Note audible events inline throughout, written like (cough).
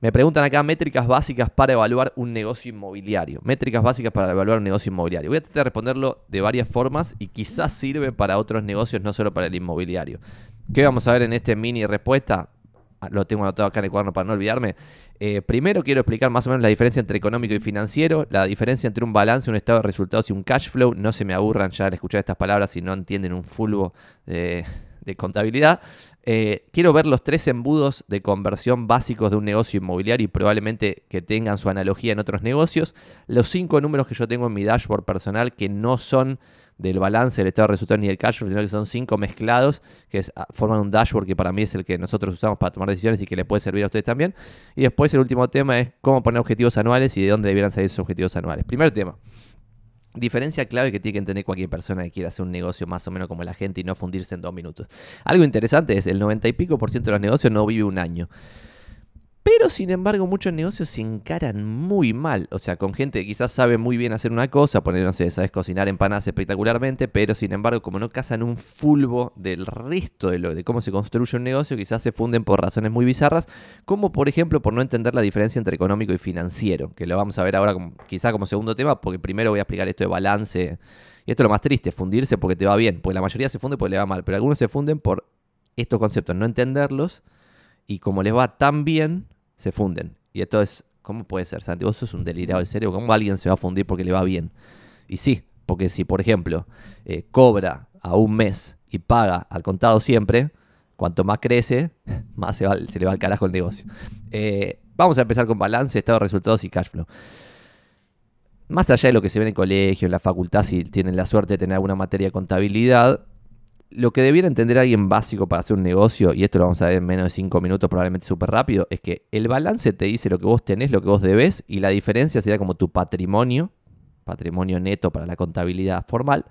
Me preguntan acá métricas básicas para evaluar un negocio inmobiliario. Métricas básicas para evaluar un negocio inmobiliario. Voy a tratar de responderlo de varias formas y quizás sirve para otros negocios, no solo para el inmobiliario. ¿Qué vamos a ver en este mini respuesta? Ah, lo tengo anotado acá en el cuaderno para no olvidarme. Eh, primero quiero explicar más o menos la diferencia entre económico y financiero, la diferencia entre un balance, un estado de resultados y un cash flow. No se me aburran ya al escuchar estas palabras si no entienden un fulbo de contabilidad. Eh, quiero ver los tres embudos de conversión básicos de un negocio inmobiliario y probablemente que tengan su analogía en otros negocios. Los cinco números que yo tengo en mi dashboard personal que no son del balance, del estado de resultados ni del cash flow, sino que son cinco mezclados que ah, forman un dashboard que para mí es el que nosotros usamos para tomar decisiones y que le puede servir a ustedes también. Y después el último tema es cómo poner objetivos anuales y de dónde debieran salir esos objetivos anuales. Primer tema, Diferencia clave que tiene que entender cualquier persona que quiera hacer un negocio más o menos como la gente y no fundirse en dos minutos. Algo interesante es el 90 y pico por ciento de los negocios no vive un año. Pero sin embargo, muchos negocios se encaran muy mal. O sea, con gente que quizás sabe muy bien hacer una cosa, poner, no sé, sabes cocinar empanadas espectacularmente, pero sin embargo, como no cazan un fulbo del resto de, lo, de cómo se construye un negocio, quizás se funden por razones muy bizarras, como por ejemplo por no entender la diferencia entre económico y financiero, que lo vamos a ver ahora quizás como segundo tema, porque primero voy a explicar esto de balance. Y esto es lo más triste, fundirse porque te va bien, porque la mayoría se funde porque le va mal, pero algunos se funden por estos conceptos, no entenderlos, y como les va tan bien, se funden. Y esto es, ¿cómo puede ser, Santi? Vos sos un delirado en serio. ¿Cómo alguien se va a fundir porque le va bien? Y sí, porque si, por ejemplo, eh, cobra a un mes y paga al contado siempre, cuanto más crece, (laughs) más se, le va al carajo el negocio. Eh, vamos a empezar con balance, estado de resultados y cash flow. Más allá de lo que se ve en el colegio, en la facultad, si tienen la suerte de tener alguna materia de contabilidad, lo que debiera entender alguien básico para hacer un negocio, y esto lo vamos a ver en menos de 5 minutos, probablemente súper rápido, es que el balance te dice lo que vos tenés, lo que vos debes y la diferencia sería como tu patrimonio, patrimonio neto para la contabilidad formal,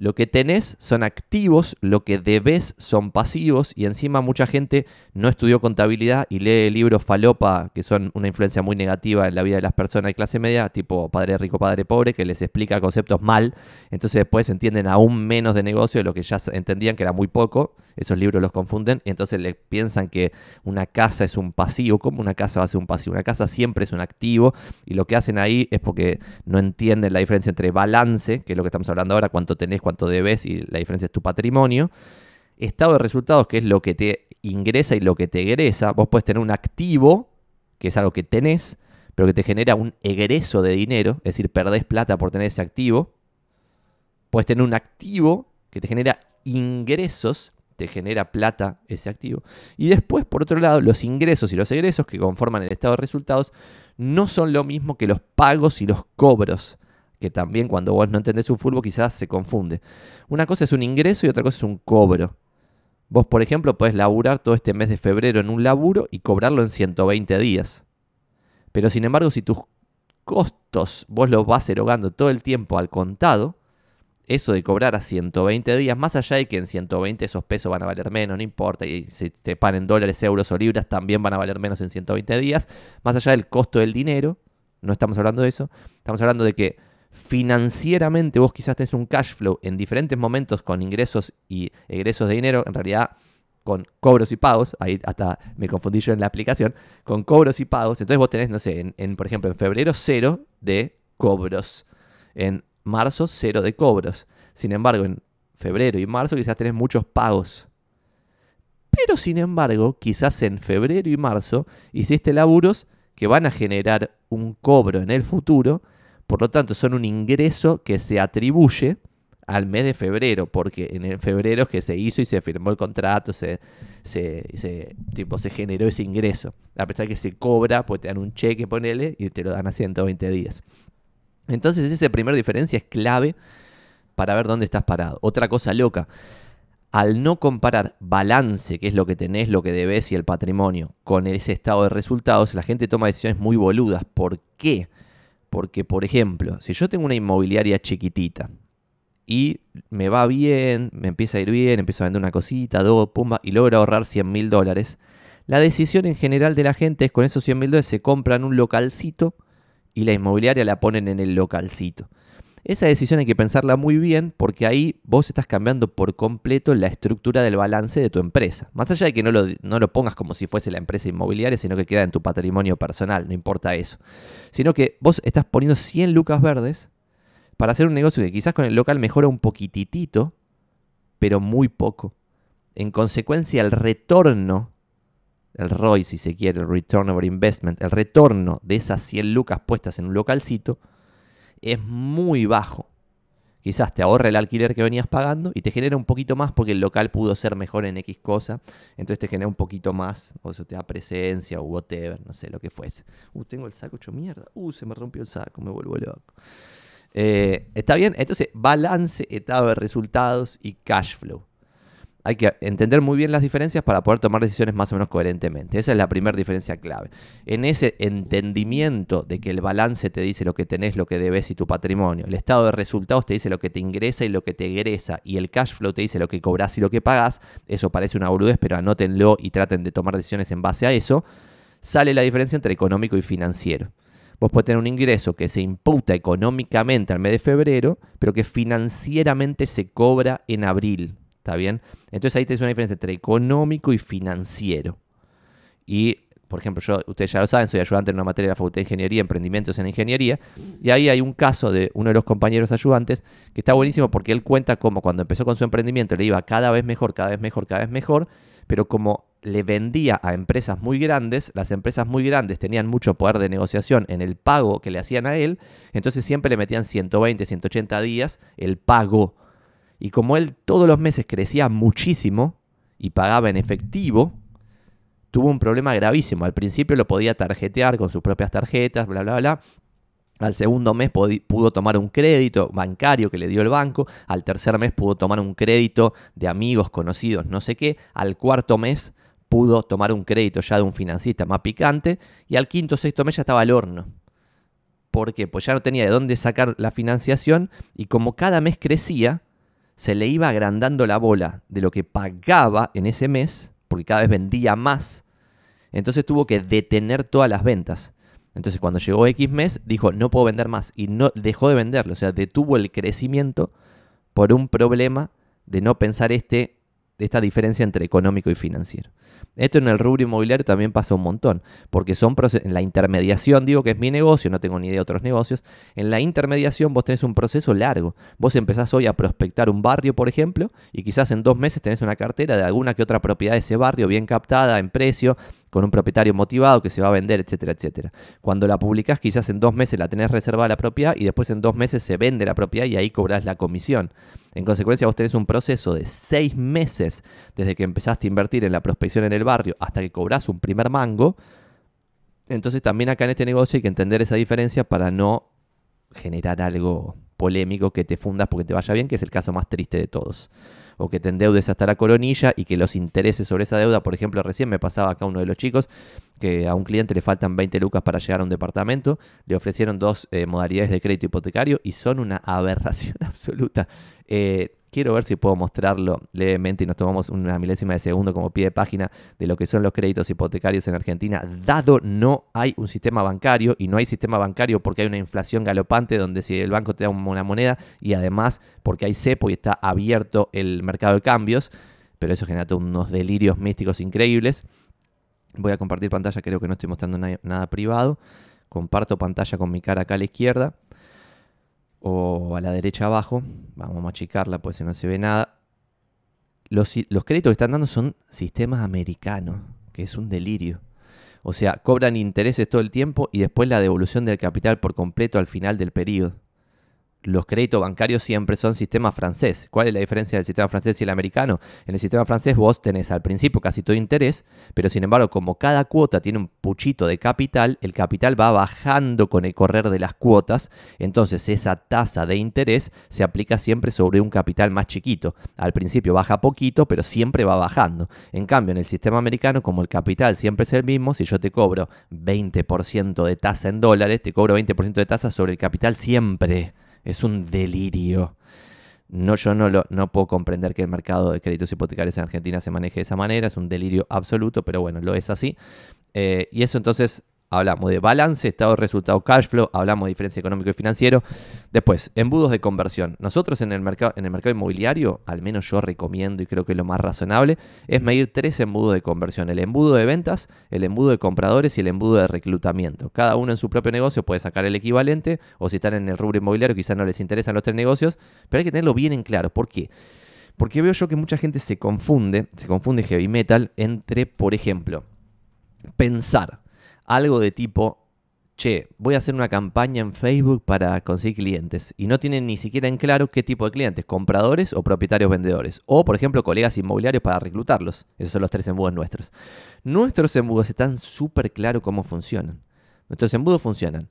lo que tenés son activos, lo que debes son pasivos y encima mucha gente no estudió contabilidad y lee libros falopa que son una influencia muy negativa en la vida de las personas de clase media, tipo padre rico, padre pobre, que les explica conceptos mal, entonces después entienden aún menos de negocio de lo que ya entendían que era muy poco esos libros los confunden y entonces le piensan que una casa es un pasivo. ¿Cómo una casa va a ser un pasivo? Una casa siempre es un activo y lo que hacen ahí es porque no entienden la diferencia entre balance, que es lo que estamos hablando ahora, cuánto tenés, cuánto debes y la diferencia es tu patrimonio. Estado de resultados, que es lo que te ingresa y lo que te egresa. Vos puedes tener un activo, que es algo que tenés, pero que te genera un egreso de dinero, es decir, perdés plata por tener ese activo. Puedes tener un activo que te genera ingresos te genera plata ese activo. Y después, por otro lado, los ingresos y los egresos que conforman el estado de resultados no son lo mismo que los pagos y los cobros que también cuando vos no entendés un fútbol quizás se confunde. Una cosa es un ingreso y otra cosa es un cobro. Vos, por ejemplo, podés laburar todo este mes de febrero en un laburo y cobrarlo en 120 días. Pero sin embargo, si tus costos vos los vas erogando todo el tiempo al contado, eso de cobrar a 120 días, más allá de que en 120 esos pesos van a valer menos, no importa, y si te pagan en dólares, euros o libras, también van a valer menos en 120 días, más allá del costo del dinero, no estamos hablando de eso, estamos hablando de que financieramente vos quizás tenés un cash flow en diferentes momentos con ingresos y egresos de dinero, en realidad con cobros y pagos, ahí hasta me confundí yo en la aplicación, con cobros y pagos, entonces vos tenés, no sé, en, por ejemplo, en febrero cero de cobros, en marzo cero de cobros. Sin embargo, en febrero y marzo quizás tenés muchos pagos. Pero sin embargo, quizás en febrero y marzo hiciste laburos que van a generar un cobro en el futuro, por lo tanto son un ingreso que se atribuye al mes de febrero, porque en febrero es que se hizo y se firmó el contrato, se, tipo, se generó ese ingreso. A pesar que se cobra, pues te dan un cheque, ponele, y te lo dan a 120 días. Entonces esa primera diferencia es clave para ver dónde estás parado. Otra cosa loca, al no comparar balance, que es lo que tenés, lo que debes y el patrimonio, con ese estado de resultados, la gente toma decisiones muy boludas. ¿Por qué? Porque, por ejemplo, si yo tengo una inmobiliaria chiquitita y me va bien, me empieza a ir bien, empiezo a vender una cosita, dos, pumba, y logro ahorrar 100 mil dólares, la decisión en general de la gente es con esos 100 mil dólares se compran un localcito y la inmobiliaria la ponen en el localcito. Esa decisión hay que pensarla muy bien porque ahí vos estás cambiando por completo la estructura del balance de tu empresa. Más allá de que no lo, no lo, pongas como si fuese la empresa inmobiliaria, sino que queda en tu patrimonio personal, no importa eso. Sino que vos estás poniendo 100 lucas verdes para hacer un negocio que quizás con el local mejora un poquititito, pero muy poco. En consecuencia, el retorno el ROI, si se quiere, el Return over Investment, el retorno de esas 100 lucas puestas en un localcito, es muy bajo. Quizás te ahorra el alquiler que venías pagando y te genera un poquito más porque el local pudo ser mejor en X cosa, entonces te genera un poquito más, o sea, te da presencia o whatever, no sé, lo que fuese. Uh, tengo el saco hecho mierda, uh, se me rompió el saco, me vuelvo loco. Eh, ¿Está bien? Entonces, balance, estado de resultados y cash flow. Hay que entender muy bien las diferencias para poder tomar decisiones más o menos coherentemente. Esa es la primera diferencia clave. En ese entendimiento de que el balance te dice lo que tenés, lo que debes y tu patrimonio, el estado de resultados te dice lo que te ingresa y lo que te egresa, y el cash flow te dice lo que cobras y lo que pagás, eso parece una boludez, pero anótenlo y traten de tomar decisiones en base a eso, sale la diferencia entre económico y financiero. Vos podés tener un ingreso que se imputa económicamente al mes de febrero, pero que financieramente se cobra en abril ¿Está bien? Entonces ahí tenés una diferencia entre económico y financiero. Y, por ejemplo, yo, ustedes ya lo saben, soy ayudante en una materia de la Facultad de Ingeniería, Emprendimientos en Ingeniería, y ahí hay un caso de uno de los compañeros ayudantes que está buenísimo porque él cuenta cómo cuando empezó con su emprendimiento le iba cada vez mejor, cada vez mejor, cada vez mejor, pero como le vendía a empresas muy grandes, las empresas muy grandes tenían mucho poder de negociación en el pago que le hacían a él, entonces siempre le metían 120, 180 días el pago y como él todos los meses crecía muchísimo y pagaba en efectivo, tuvo un problema gravísimo. Al principio lo podía tarjetear con sus propias tarjetas, bla, bla, bla. Al segundo mes pudo tomar un crédito bancario que le dio el banco. Al tercer mes pudo tomar un crédito de amigos, conocidos, no sé qué. Al cuarto mes pudo tomar un crédito ya de un financista más picante. Y al quinto, sexto mes ya estaba al horno. ¿Por qué? Pues ya no tenía de dónde sacar la financiación. Y como cada mes crecía, se le iba agrandando la bola de lo que pagaba en ese mes, porque cada vez vendía más, entonces tuvo que detener todas las ventas. Entonces cuando llegó X mes, dijo, no puedo vender más, y no dejó de venderlo, o sea, detuvo el crecimiento por un problema de no pensar este esta diferencia entre económico y financiero. Esto en el rubro inmobiliario también pasa un montón, porque son en la intermediación, digo que es mi negocio, no tengo ni idea de otros negocios, en la intermediación vos tenés un proceso largo. Vos empezás hoy a prospectar un barrio, por ejemplo, y quizás en dos meses tenés una cartera de alguna que otra propiedad de ese barrio bien captada en precio, con un propietario motivado que se va a vender, etcétera, etcétera. Cuando la publicás, quizás en dos meses la tenés reservada la propiedad y después en dos meses se vende la propiedad y ahí cobrás la comisión. En consecuencia, vos tenés un proceso de seis meses desde que empezaste a invertir en la prospección en el barrio hasta que cobrás un primer mango. Entonces también acá en este negocio hay que entender esa diferencia para no generar algo polémico que te fundas porque te vaya bien, que es el caso más triste de todos o que te endeudes hasta la coronilla y que los intereses sobre esa deuda, por ejemplo, recién me pasaba acá uno de los chicos que a un cliente le faltan 20 lucas para llegar a un departamento, le ofrecieron dos eh, modalidades de crédito hipotecario y son una (laughs) aberración absoluta. Eh, Quiero ver si puedo mostrarlo levemente y nos tomamos una milésima de segundo como pie de página de lo que son los créditos hipotecarios en Argentina, dado no hay un sistema bancario y no hay sistema bancario porque hay una inflación galopante donde si el banco te da una moneda y además porque hay cepo y está abierto el mercado de cambios, pero eso genera unos delirios místicos increíbles. Voy a compartir pantalla, creo que no estoy mostrando nada privado. Comparto pantalla con mi cara acá a la izquierda o a la derecha abajo, vamos a machicarla pues si no se ve nada, los, los créditos que están dando son sistemas americanos, que es un delirio. O sea, cobran intereses todo el tiempo y después la devolución del capital por completo al final del periodo los créditos bancarios siempre son sistema francés. ¿Cuál es la diferencia del sistema francés y el americano? En el sistema francés vos tenés al principio casi todo interés, pero sin embargo, como cada cuota tiene un puchito de capital, el capital va bajando con el correr de las cuotas, entonces esa tasa de interés se aplica siempre sobre un capital más chiquito. Al principio baja poquito, pero siempre va bajando. En cambio, en el sistema americano, como el capital siempre es el mismo, si yo te cobro 20% de tasa en dólares, te cobro 20% de tasa sobre el capital siempre. Es un delirio. No, yo no, lo, no puedo comprender que el mercado de créditos hipotecarios en Argentina se maneje de esa manera. Es un delirio absoluto, pero bueno, lo es así. Eh, y eso entonces hablamos de balance, estado de resultado cash flow, hablamos de diferencia económico y financiero. Después, embudos de conversión. Nosotros en el, mercado, en el mercado inmobiliario, al menos yo recomiendo y creo que lo más razonable, es medir tres embudos de conversión. El embudo de ventas, el embudo de compradores y el embudo de reclutamiento. Cada uno en su propio negocio puede sacar el equivalente o si están en el rubro inmobiliario quizás no les interesan los tres negocios, pero hay que tenerlo bien en claro. ¿Por qué? Porque veo yo que mucha gente se confunde, se confunde heavy metal entre, por ejemplo, pensar algo de tipo, che, voy a hacer una campaña en Facebook para conseguir clientes. Y no tienen ni siquiera en claro qué tipo de clientes, compradores o propietarios vendedores. O, por ejemplo, colegas inmobiliarios para reclutarlos. Esos son los tres embudos nuestros. Nuestros embudos están súper claros cómo funcionan. Nuestros embudos funcionan.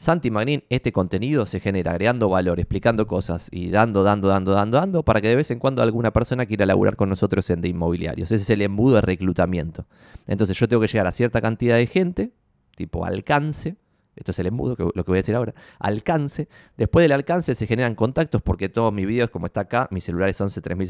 Santi Magnin, este contenido se genera creando valor, explicando cosas y dando, dando, dando, dando, dando, para que de vez en cuando alguna persona quiera laburar con nosotros en de inmobiliarios. Ese es el embudo de reclutamiento. Entonces yo tengo que llegar a cierta cantidad de gente, tipo alcance, esto es el embudo, lo que voy a decir ahora, alcance. Después del alcance se generan contactos porque todos mis videos, como está acá, mi celular es 11 me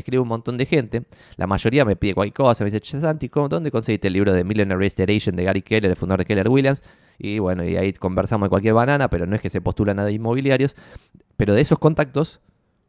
escribe un montón de gente, la mayoría me pide cualquier cosa, me dice, Santi, ¿dónde conseguiste el libro de Millionaire Restoration de Gary Keller, el fundador de Keller Williams? y bueno, y ahí conversamos de cualquier banana, pero no es que se postula nada de inmobiliarios, pero de esos contactos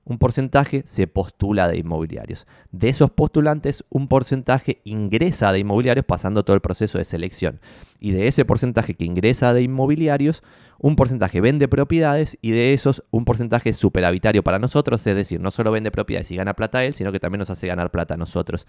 un porcentaje se postula de inmobiliarios. De esos postulantes, un porcentaje ingresa de inmobiliarios pasando todo el proceso de selección. Y de ese porcentaje que ingresa de inmobiliarios, un porcentaje vende propiedades y de esos un porcentaje superavitario para nosotros, es decir, no solo vende propiedades y gana plata él, sino que también nos hace ganar plata a nosotros.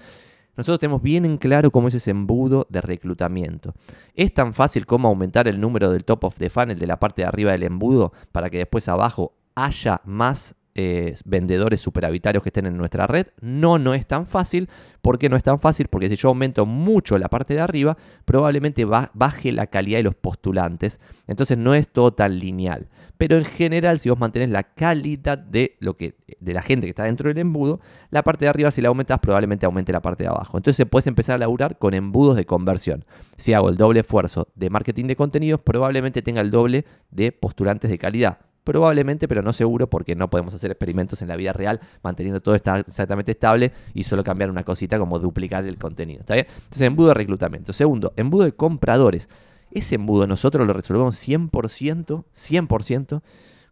Nosotros tenemos bien en claro cómo es ese embudo de reclutamiento. Es tan fácil como aumentar el número del top of the funnel de la parte de arriba del embudo para que después abajo haya más eh, vendedores superavitarios que estén en nuestra red. No, no es tan fácil. ¿Por qué no es tan fácil? Porque si yo aumento mucho la parte de arriba, probablemente baje la calidad de los postulantes. Entonces no es todo tan lineal. Pero en general, si vos mantenés la calidad de, lo que, de la gente que está dentro del embudo, la parte de arriba, si la aumentas, probablemente aumente la parte de abajo. Entonces puedes empezar a laburar con embudos de conversión. Si hago el doble esfuerzo de marketing de contenidos, probablemente tenga el doble de postulantes de calidad Probablemente, pero no seguro, porque no podemos hacer experimentos en la vida real manteniendo todo exactamente estable y solo cambiar una cosita como duplicar el contenido. ¿Está bien? Entonces, embudo de reclutamiento. Segundo, embudo de compradores. Ese embudo nosotros lo resolvemos 100%, 100%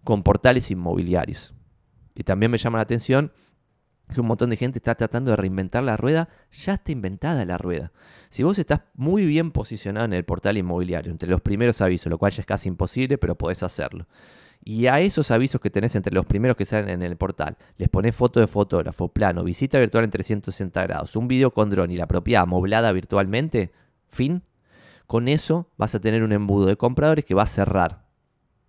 con portales inmobiliarios. Y también me llama la atención que un montón de gente está tratando de reinventar la rueda, ya está inventada la rueda. Si vos estás muy bien posicionado en el portal inmobiliario, entre los primeros avisos, lo cual ya es casi imposible, pero podés hacerlo y a esos avisos que tenés entre los primeros que salen en el portal, les pones foto de fotógrafo, plano, visita virtual en 360 grados, un video con dron y la propiedad amoblada virtualmente, fin, con eso vas a tener un embudo de compradores que va a cerrar.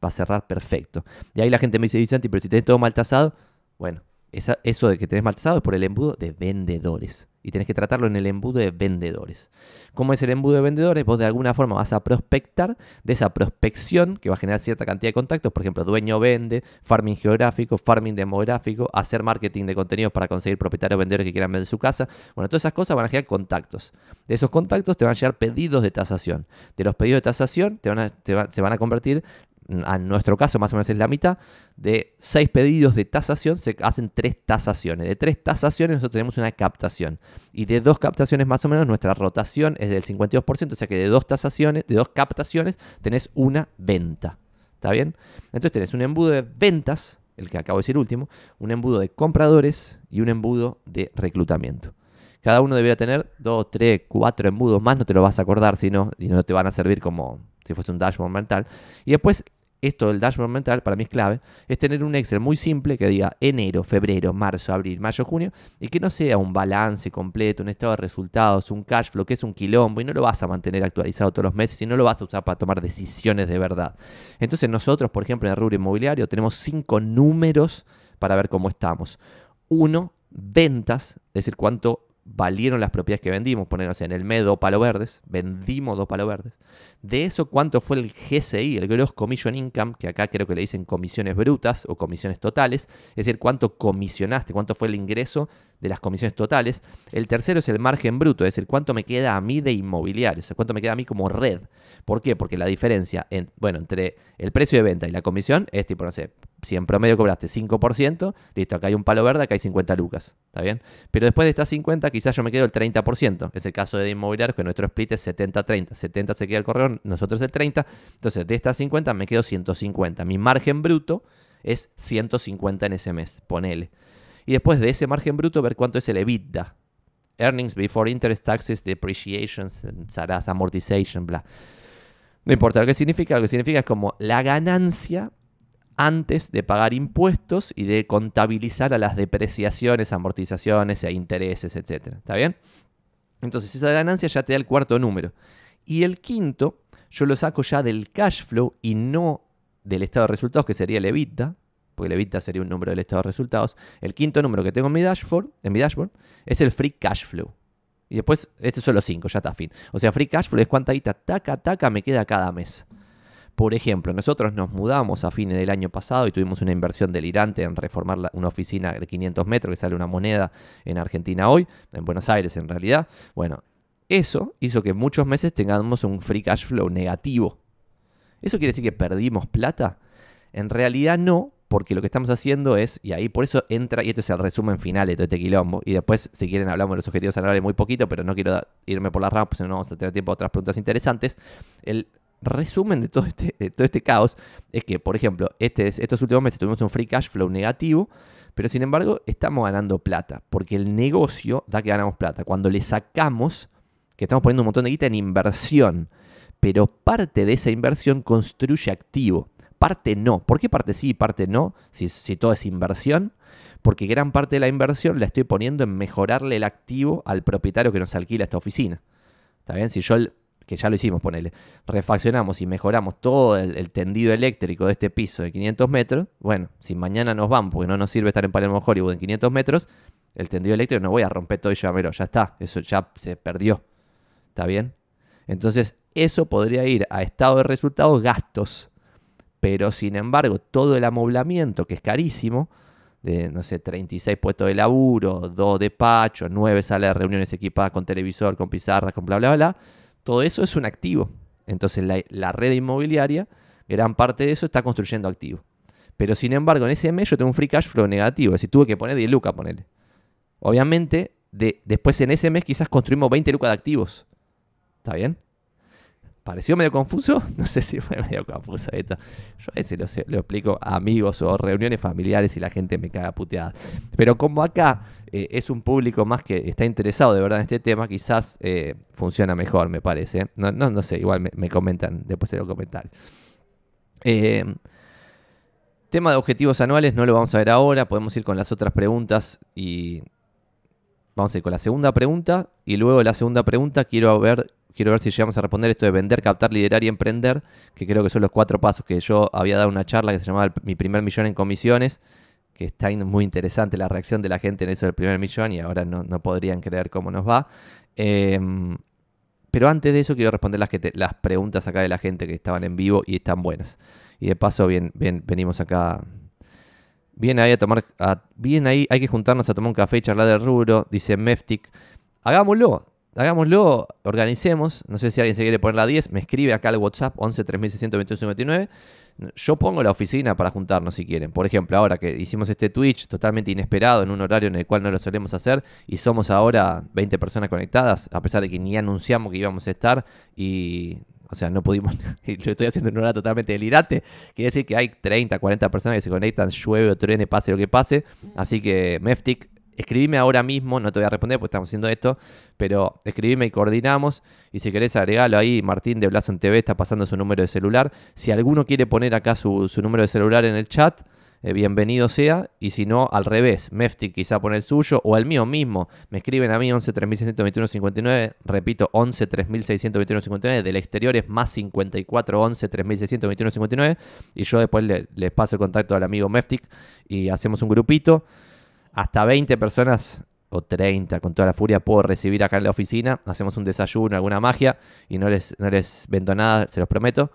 Va a cerrar perfecto. y ahí la gente me dice, Vicente, pero si tenés todo mal tasado, bueno, eso de que tenés mal tasado es por el embudo de vendedores y tenés que tratarlo en el embudo de vendedores. ¿Cómo es el embudo de vendedores? Vos de alguna forma vas a prospectar de esa prospección que va a generar cierta cantidad de contactos, por ejemplo, dueño vende, farming geográfico, farming demográfico, hacer marketing de contenidos para conseguir propietarios vendedores que quieran vender su casa. Bueno, todas esas cosas van a generar contactos. De esos contactos te van a llegar pedidos de tasación. De los pedidos de tasación se van a convertir en nuestro caso más o menos es la mitad, de seis pedidos de tasación se hacen tres tasaciones. De tres tasaciones nosotros tenemos una captación. Y de dos captaciones más o menos nuestra rotación es del 52%, o sea que de dos tasaciones, de dos captaciones tenés una venta. ¿Está bien? Entonces tenés un embudo de ventas, el que acabo de decir último, un embudo de compradores y un embudo de reclutamiento. Cada uno debería tener dos, tres, cuatro embudos más, no te lo vas a acordar si no, y no te van a servir como si fuese un dashboard mental. Y después esto del dashboard mental para mí es clave, es tener un Excel muy simple que diga enero, febrero, marzo, abril, mayo, junio, y que no sea un balance completo, un estado de resultados, un cash flow, que es un quilombo, y no lo vas a mantener actualizado todos los meses y no lo vas a usar para tomar decisiones de verdad. Entonces nosotros, por ejemplo, en el rubro inmobiliario tenemos cinco números para ver cómo estamos. Uno, ventas, es decir, cuánto valieron las propiedades que vendimos, ponernos en el Medo Palo verdes, vendimos dos Palo verdes. De eso, ¿cuánto fue el GCI, el Gross Commission Income, que acá creo que le dicen comisiones brutas o comisiones totales? Es decir, ¿cuánto comisionaste? ¿Cuánto fue el ingreso de las comisiones totales? El tercero es el margen bruto, es decir, ¿cuánto me queda a mí de inmobiliario? O sea, ¿cuánto me queda a mí como red? ¿Por qué? Porque la diferencia bueno, entre el precio de venta y la comisión es tipo, no sé, si en promedio cobraste 5%, listo, acá hay un palo verde, acá hay 50 lucas, ¿está bien? Pero después de estas 50, quizás yo me quedo el 30%. Es el caso de inmobiliarios que nuestro split es 70-30. 70 se queda el correo, nosotros el 30. Entonces, de estas 50 me quedo 150. Mi margen bruto es 150 en ese mes, ponele. Y después de ese margen bruto, ver cuánto es el EBITDA. Earnings before interest, taxes, depreciations, amortization, bla. No importa lo que significa, lo que significa es como la ganancia antes de pagar impuestos y de contabilizar a las depreciaciones, amortizaciones e intereses, etc. ¿Está bien? Entonces esa ganancia ya te da el cuarto número. Y el quinto, yo lo saco ya del cash flow y no del estado de resultados, que sería el EBITDA, porque el EBITDA sería un número del estado de resultados. El quinto número que tengo en mi dashboard, en mi dashboard es el free cash flow. Y después, estos son los cinco, ya está fin. O sea, free cash flow es cuánta guita taca, taca me queda cada mes. Por ejemplo, nosotros nos mudamos a fines del año pasado y tuvimos una inversión delirante en reformar una oficina de 500 metros que sale una moneda en Argentina hoy, en Buenos Aires en realidad. Bueno, eso hizo que muchos meses tengamos un free cash flow negativo. ¿Eso quiere decir que perdimos plata? En realidad no, porque lo que estamos haciendo es, y ahí por eso entra, y este es el resumen final de todo este quilombo, y después si quieren hablamos de los objetivos anuales muy poquito, pero no quiero irme por las ramas, porque no vamos a tener tiempo a otras preguntas interesantes, el resumen de todo este, todo este caos es que, por ejemplo, este, estos últimos meses tuvimos un free cash flow negativo, pero sin embargo estamos ganando plata, porque el negocio da que ganamos plata. Cuando le sacamos, que estamos poniendo un montón de guita en inversión, pero parte de esa inversión construye activo. Parte no. ¿Por qué parte sí y parte no? Si, si todo es inversión. Porque gran parte de la inversión la estoy poniendo en mejorarle el activo al propietario que nos alquila esta oficina. ¿Está bien? Si yo que ya lo hicimos, ponele, refaccionamos y mejoramos todo el, tendido eléctrico de este piso de 500 metros, bueno, si mañana nos van, porque no nos sirve estar en Palermo Hollywood en 500 metros, el tendido eléctrico no voy a romper todo y llamero, ya está, eso ya se perdió. ¿Está bien? Entonces, eso podría ir a estado de resultados gastos. Pero sin embargo, todo el amoblamiento, que es carísimo, de, no sé, 36 puestos de laburo, 2 pacho 9 salas de reuniones equipadas con televisor, con pizarras, con bla, bla, bla, todo eso es un activo. Entonces la, red inmobiliaria, gran parte de eso está construyendo activo. Pero sin embargo, en ese mes yo tengo un free cash flow negativo, es decir, tuve que poner 10 lucas, ponerle. Obviamente, después en ese mes quizás construimos 20 lucas de activos. ¿Está bien? pareció medio confuso, (laughs) no sé si fue medio confuso esto. Yo a veces lo, explico a amigos o reuniones familiares y la gente me caga puteada. Pero como acá eh, es un público más que está interesado de verdad en este tema, quizás eh, funciona mejor, me parece. No, no, sé, igual me, comentan después de los comentarios. Eh, tema de objetivos anuales no lo vamos a ver ahora, podemos ir con las otras preguntas y... Vamos a ir con la segunda pregunta y luego la segunda pregunta quiero ver quiero ver si llegamos a responder esto de vender, captar, liderar y emprender, que creo que son los cuatro pasos que yo había dado en una charla que se llamaba Mi primer millón en comisiones, que está muy interesante la reacción de la gente en eso del primer millón y ahora no, podrían creer cómo nos va. Em, pero antes de eso quiero responder las, preguntas acá de la gente que estaban en vivo y están buenas. Y de paso bien, venimos acá Bien ahí a tomar. bien ahí, hay que juntarnos a tomar un café y charlar del rubro, dice Meftic. Hagámoslo hagámoslo, organicemos. No sé si alguien se quiere poner la 10, me escribe acá al WhatsApp 11 3600 Yo pongo la oficina para juntarnos si quieren. Por ejemplo, ahora que hicimos este Twitch totalmente inesperado en un horario en el cual no lo solemos hacer y somos ahora 20 personas conectadas, a pesar de que ni anunciamos que íbamos a estar y o sea, no pudimos, (laughs) lo estoy haciendo en una hora totalmente delirante. Quiere decir que hay 30, 40 personas que se conectan, llueve o truene, pase lo que pase. Así que Meftic escribime ahora mismo, no te voy a responder porque estamos haciendo esto, pero escribime y coordinamos. Y si querés agregalo ahí, Martín de Blason TV está pasando su número de celular. Si alguno quiere poner acá su, número de celular en el chat, eh, bienvenido sea. Y si no, al revés, Meftik quizá pone el suyo o el mío mismo. Me escriben a mí 11 3621 59, repito, 11 3621 59, del exterior es más 54 11 3621 59. Y yo después les paso el contacto al amigo Meftic y hacemos un grupito hasta 20 personas o 30 con toda la furia puedo recibir acá en la oficina. Hacemos un desayuno, alguna magia y no les, no les vendo nada, se los prometo.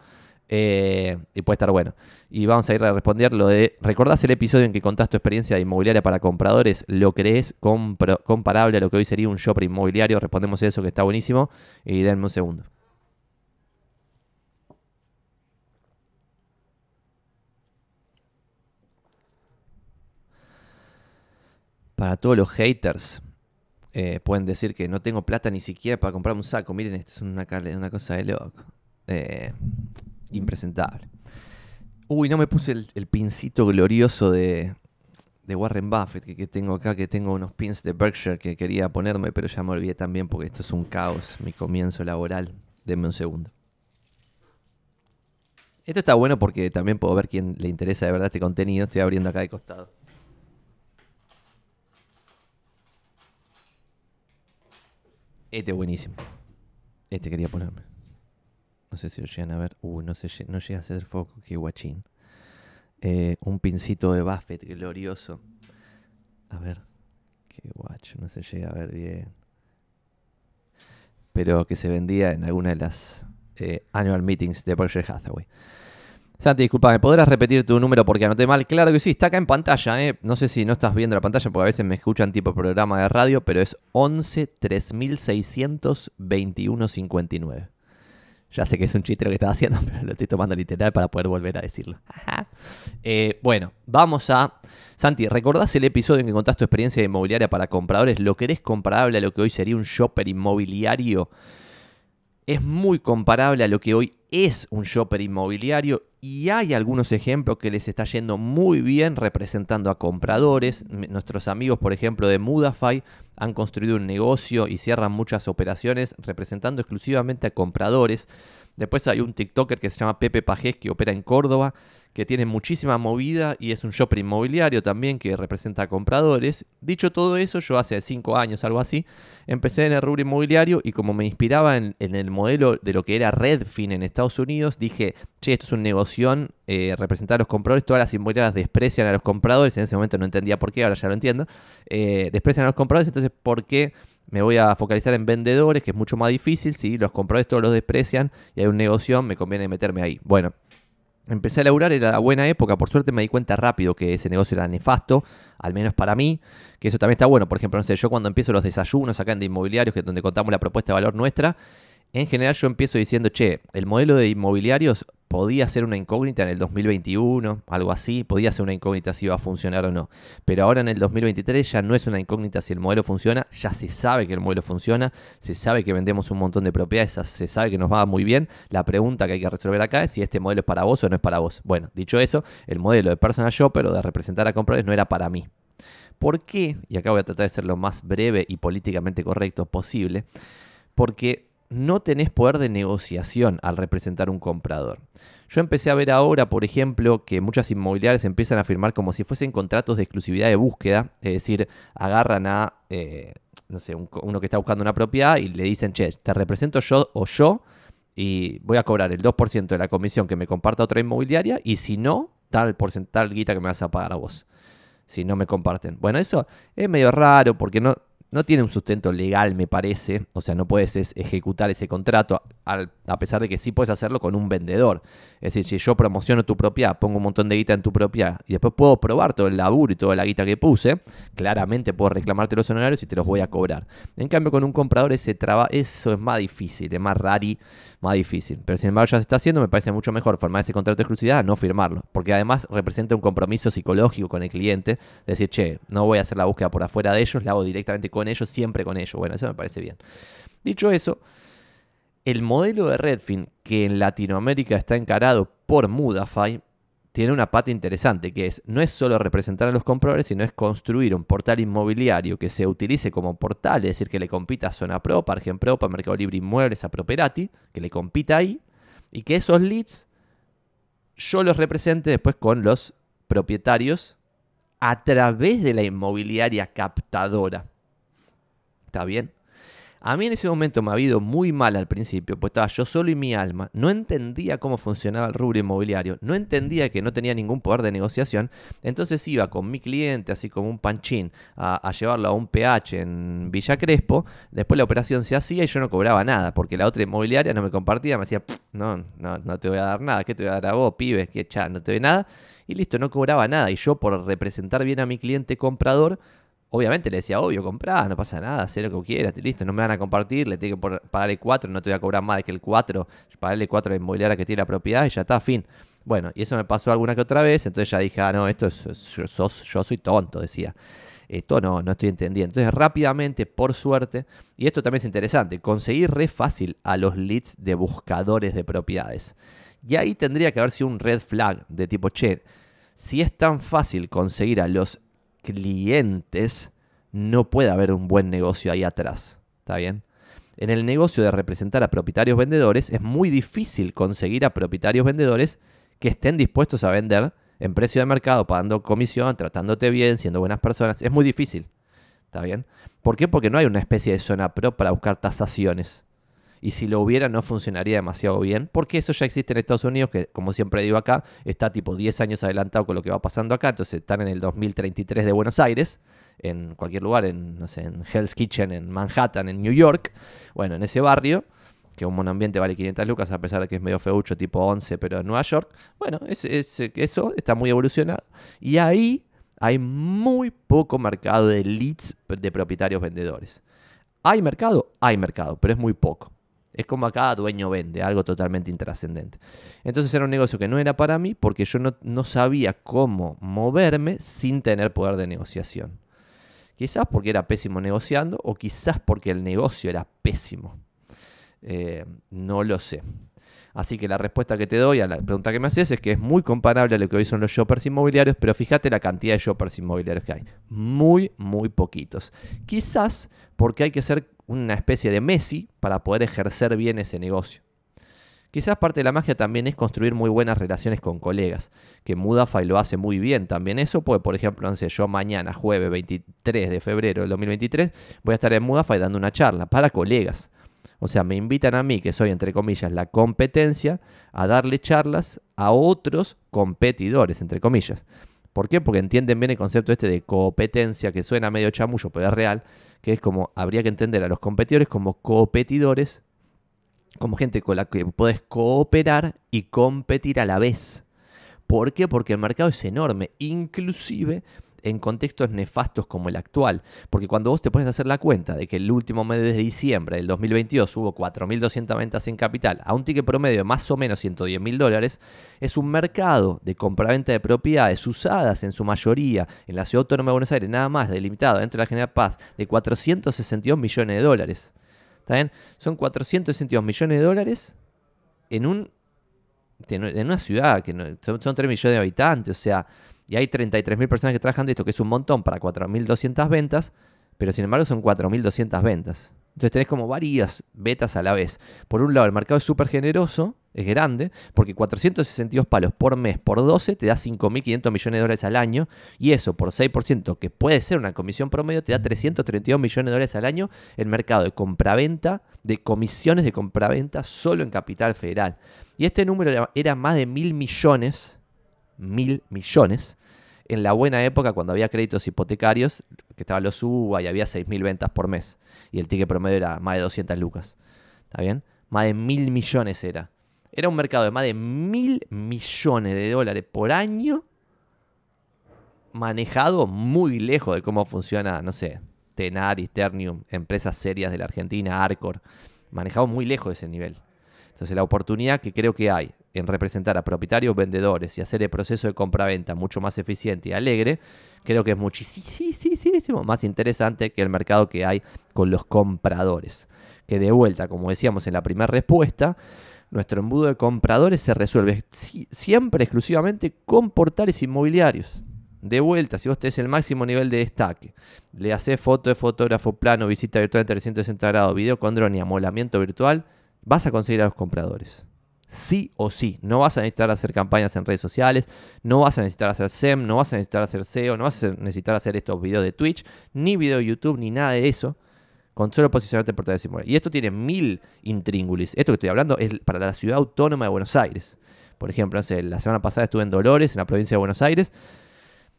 Eh, y puede estar bueno. Y vamos a ir a responder lo de, ¿recordás el episodio en que contás tu experiencia de inmobiliaria para compradores? ¿Lo crees comparable a lo que hoy sería un shopper inmobiliario? Respondemos eso que está buenísimo y denme un segundo. Para todos los haters, eh, pueden decir que no tengo plata ni siquiera para comprar un saco. Miren, esto es una, cosa de loco. Eh, impresentable. Uy, no me puse el, pincito glorioso de, Warren Buffett que, que, tengo acá, que tengo unos pins de Berkshire que quería ponerme, pero ya me olvidé también porque esto es un caos, mi comienzo laboral. Denme un segundo. Esto está bueno porque también puedo ver quién le interesa de verdad este contenido. Estoy abriendo acá de costado. Este es buenísimo. Este quería ponerme. No sé si lo llegan a ver. Uh, no, no llega a ser foco, qué guachín. Eh, un pincito de Buffett glorioso. A ver. Qué guacho, no se llega a ver bien. Pero que se vendía en alguna de las eh, annual meetings de Project Hathaway. Santi, disculpa, podrás repetir tu número porque anoté mal? Claro que sí, está acá en pantalla, ¿eh? No sé si no estás viendo la pantalla porque a veces me escuchan tipo programa de radio, pero es 11 3621 59. Ya sé que es un chiste lo que estás haciendo, (laughs) pero lo estoy tomando literal para poder volver a decirlo. Eh, bueno, vamos a. Santi, ¿recordás el episodio en que contaste tu experiencia inmobiliaria para compradores? ¿Lo eres comparable a lo que hoy sería un shopper inmobiliario? es muy comparable a lo que hoy es un shopper inmobiliario y hay algunos ejemplos que les está yendo muy bien representando a compradores. Nuestros amigos, por ejemplo, de Mudafy han construido un negocio y cierran muchas operaciones representando exclusivamente a compradores. Después hay un TikToker que se llama Pepe Pajés que opera en Córdoba, que tiene muchísima movida y es un shopper inmobiliario también que representa a compradores. Dicho todo eso, yo hace cinco años, algo así, empecé en el rubro inmobiliario y como me inspiraba en, el modelo de lo que era Redfin en Estados Unidos, dije, che, esto es un negocio, eh, representar a los compradores, todas las inmobiliarias desprecian a los compradores, en ese momento no entendía por qué, ahora ya lo entiendo, eh, desprecian a los compradores, entonces, ¿por qué? me voy a focalizar en vendedores, que es mucho más difícil. Si los compradores todos los desprecian y hay un negocio, me conviene meterme ahí. Bueno, Empecé a laburar, era la buena época, por suerte me di cuenta rápido que ese negocio era nefasto, al menos para mí, que eso también está bueno. Por ejemplo, no sé, yo cuando empiezo los desayunos acá en de inmobiliarios, que es donde contamos la propuesta de valor nuestra, en general yo empiezo diciendo, che, el modelo de inmobiliarios podía ser una incógnita en el 2021, algo así, podía ser una incógnita si iba a funcionar o no. Pero ahora en el 2023 ya no es una incógnita si el modelo funciona, ya se sabe que el modelo funciona, se sabe que vendemos un montón de propiedades, se sabe que nos va muy bien. La pregunta que hay que resolver acá es si este modelo es para vos o no es para vos. Bueno, dicho eso, el modelo de personal shopper o de representar a compradores no era para mí. ¿Por qué? Y acá voy a tratar de ser lo más breve y políticamente correcto posible, porque no tenés poder de negociación al representar un comprador. Yo empecé a ver ahora, por ejemplo, que muchas inmobiliarias empiezan a firmar como si fuesen contratos de exclusividad de búsqueda, es decir, agarran a, eh, no sé, uno que está buscando una propiedad y le dicen, che, te represento yo o yo y voy a cobrar el 2% de la comisión que me comparta otra inmobiliaria y si no, tal porcentaje guita que me vas a pagar a vos si no me comparten. Bueno, eso es medio raro porque no, no tiene un sustento legal, me parece. O sea, no puedes ejecutar ese contrato, a, pesar de que sí puedes hacerlo con un vendedor. Es decir, si yo promociono tu propia pongo un montón de guita en tu propia y después puedo probar todo el laburo y toda la guita que puse, claramente puedo reclamarte los honorarios y te los voy a cobrar. En cambio, con un comprador ese traba, eso es más difícil, es más rari más difícil. Pero sin embargo ya se está haciendo, me parece mucho mejor formar ese contrato de exclusividad, no firmarlo, porque además representa un compromiso psicológico con el cliente, decir, che, no voy a hacer la búsqueda por afuera de ellos, la hago directamente con ellos, siempre con ellos. Bueno, eso me parece bien. Dicho eso, el modelo de Redfin que en Latinoamérica está encarado por Mudafy tiene una pata interesante, que es no es solo representar a los compradores, sino es construir un portal inmobiliario que se utilice como portal, es decir, que le compita a Zona Propa, Argen Propa, Mercado Libre Inmuebles, a Properati, que le compita ahí, y que esos leads yo los represente después con los propietarios a través de la inmobiliaria captadora. ¿Está bien? A mí en ese momento me ha ido muy mal al principio, pues estaba yo solo y mi alma. No entendía cómo funcionaba el rubro inmobiliario, no entendía que no tenía ningún poder de negociación. Entonces iba con mi cliente, así como un panchín, a, llevarlo a un PH en Villa Crespo. Después la operación se hacía y yo no cobraba nada, porque la otra inmobiliaria no me compartía, me decía, no, no, no te voy a dar nada, ¿qué te voy a dar a vos, pibes? qué cha, no te doy nada. Y listo, no cobraba nada. Y yo por representar bien a mi cliente comprador, Obviamente le decía, obvio, comprá, no pasa nada, sé lo que quieras, listo, no me van a compartir, le tengo que pagar el 4, no te voy a cobrar más de que el 4, pagarle el 4 de la inmobiliaria que tiene la propiedad y ya está, fin. Bueno, y eso me pasó alguna que otra vez, entonces ya dije, ah, no, esto es, yo, soy tonto, decía. Esto no, no estoy entendiendo. Entonces rápidamente, por suerte, y esto también es interesante, conseguir re fácil a los leads de buscadores de propiedades. Y ahí tendría que haber sido un red flag de tipo, che, si es tan fácil conseguir a los clientes, no puede haber un buen negocio ahí atrás. ¿Está bien? En el negocio de representar a propietarios vendedores es muy difícil conseguir a propietarios vendedores que estén dispuestos a vender en precio de mercado, pagando comisión, tratándote bien, siendo buenas personas. Es muy difícil. ¿Está bien? ¿Por qué? Porque no hay una especie de zona pro para buscar tasaciones y si lo hubiera no funcionaría demasiado bien, porque eso ya existe en Estados Unidos, que como siempre digo acá, está tipo 10 años adelantado con lo que va pasando acá, entonces están en el 2033 de Buenos Aires, en cualquier lugar, en, no sé, en Hell's Kitchen, en Manhattan, en New York, bueno, en ese barrio, que un monoambiente vale 500 lucas, a pesar de que es medio feucho, tipo 11, pero en Nueva York, bueno, eso está muy evolucionado, y ahí hay muy poco mercado de leads de propietarios vendedores. ¿Hay mercado? Hay mercado, pero es muy poco. Es como a cada dueño vende, algo totalmente intrascendente. Entonces era un negocio que no era para mí porque yo no, sabía cómo moverme sin tener poder de negociación. Quizás porque era pésimo negociando o quizás porque el negocio era pésimo. Eh, no lo sé. Así que la respuesta que te doy a la pregunta que me haces es que es muy comparable a lo que hoy son los shoppers inmobiliarios, pero fíjate la cantidad de shoppers inmobiliarios que hay. Muy, muy poquitos. Quizás porque hay que ser una especie de Messi para poder ejercer bien ese negocio. Quizás parte de la magia también es construir muy buenas relaciones con colegas, que Mudafai lo hace muy bien también eso, pues, por ejemplo, no yo mañana, jueves 23 de febrero del 2023, voy a estar en Mudafai dando una charla para colegas. O sea, me invitan a mí, que soy entre comillas la competencia, a darle charlas a otros competidores, entre comillas. ¿Por qué? Porque entienden bien el concepto este de competencia, que suena medio chamullo, pero es real, que es como habría que entender a los competidores como competidores, como gente con la que puedes cooperar y competir a la vez. ¿Por qué? Porque el mercado es enorme. Inclusive en contextos nefastos como el actual. Porque cuando vos te pones a hacer la cuenta de que el último mes de diciembre del 2022 hubo 4.200 ventas en capital a un ticket promedio de más o menos 110.000 dólares, es un mercado de compra-venta de propiedades usadas en su mayoría en la Ciudad Autónoma de Buenos Aires, nada más delimitado dentro de la General Paz, de 462 millones de dólares. ¿Está bien? Son 462 millones de dólares en un en una ciudad que son 3 millones de habitantes, o sea, y hay 33.000 personas que trabajan de esto, que es un montón para 4.200 ventas, pero sin embargo son 4.200 ventas. Entonces tenés como varias betas a la vez. Por un lado, el mercado es súper generoso, es grande, porque 462 palos por mes por 12 te da 5.500 millones de dólares al año, y eso por 6%, que puede ser una comisión promedio, te da 332 millones de dólares al año el mercado de compraventa, de comisiones de compraventa solo en capital federal. Y este número era más de mil millones mil millones. En la buena época, cuando había créditos hipotecarios, que estaban los UBA y había 6.000 ventas por mes. Y el ticket promedio era más de 200 lucas. ¿Está bien? Más de mil millones era. Era un mercado de más de mil millones de dólares por año manejado muy lejos de cómo funciona, no sé, Tenaris, Ternium, empresas serias de la Argentina, Arcor, manejado muy lejos de ese nivel. Entonces la oportunidad que creo que hay en representar a propietarios, vendedores y hacer el proceso de compraventa mucho más eficiente y alegre, creo que es muchísimo más interesante que el mercado que hay con los compradores. Que de vuelta, como decíamos en la primera respuesta, nuestro embudo de compradores se resuelve siempre exclusivamente con portales inmobiliarios. De vuelta, si vos tenés el máximo nivel de destaque, le haces foto de fotógrafo, plano, visita virtual de 360 grados, video con drone y amolamiento virtual, vas a conseguir a los compradores sí o sí. No vas a necesitar hacer campañas en redes sociales, no vas a necesitar hacer SEM, no vas a necesitar hacer SEO, no vas a necesitar hacer estos videos de Twitch, ni video de YouTube, ni nada de eso. Con solo posicionarte por portales inmobiliarios. Y esto tiene mil intríngulis. Esto que estoy hablando es para la ciudad autónoma de Buenos Aires. Por ejemplo, hace, la semana pasada estuve en Dolores, en la provincia de Buenos Aires.